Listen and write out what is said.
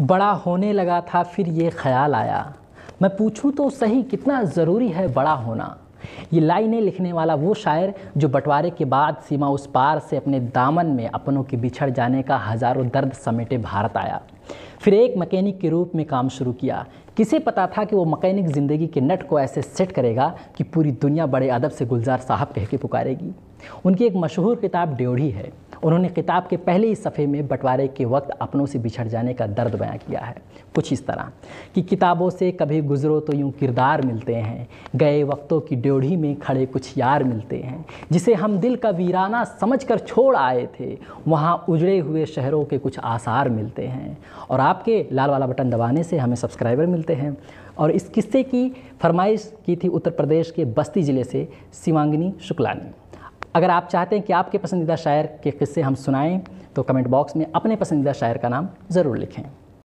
बड़ा होने लगा था फिर ये ख्याल आया मैं पूछूं तो सही कितना ज़रूरी है बड़ा होना ये लाइनें लिखने वाला वो शायर जो बंटवारे के बाद सीमा उस पार से अपने दामन में अपनों के बिछड़ जाने का हज़ारों दर्द समेटे भारत आया फिर एक मकैनिक के रूप में काम शुरू किया किसे पता था कि वो मकैनिक ज़िंदगी के नट को ऐसे सेट करेगा कि पूरी दुनिया बड़े अदब से गुलजार साहब कह के पुकारेगी उनकी एक मशहूर किताब ड्योढ़ी है उन्होंने किताब के पहले ही सफ़े में बंटवारे के वक्त अपनों से बिछड़ जाने का दर्द बयां किया है कुछ इस तरह कि किताबों से कभी गुजरो तो यूँ किरदार मिलते हैं गए वक्तों की ड्योढ़ी में खड़े कुछ यार मिलते हैं जिसे हम दिल का वीराना समझ कर छोड़ आए थे वहाँ उजड़े हुए शहरों के कुछ आसार मिलते हैं और आपके लाल वाला बटन दबाने से हमें सब्सक्राइबर मिलते हैं और इस किस्से की फरमाइश की थी उत्तर प्रदेश के बस्ती ज़िले से शिवांगिनी शुक्ला ने अगर आप चाहते हैं कि आपके पसंदीदा शायर के किस्से हम सुनाएं तो कमेंट बॉक्स में अपने पसंदीदा शायर का नाम ज़रूर लिखें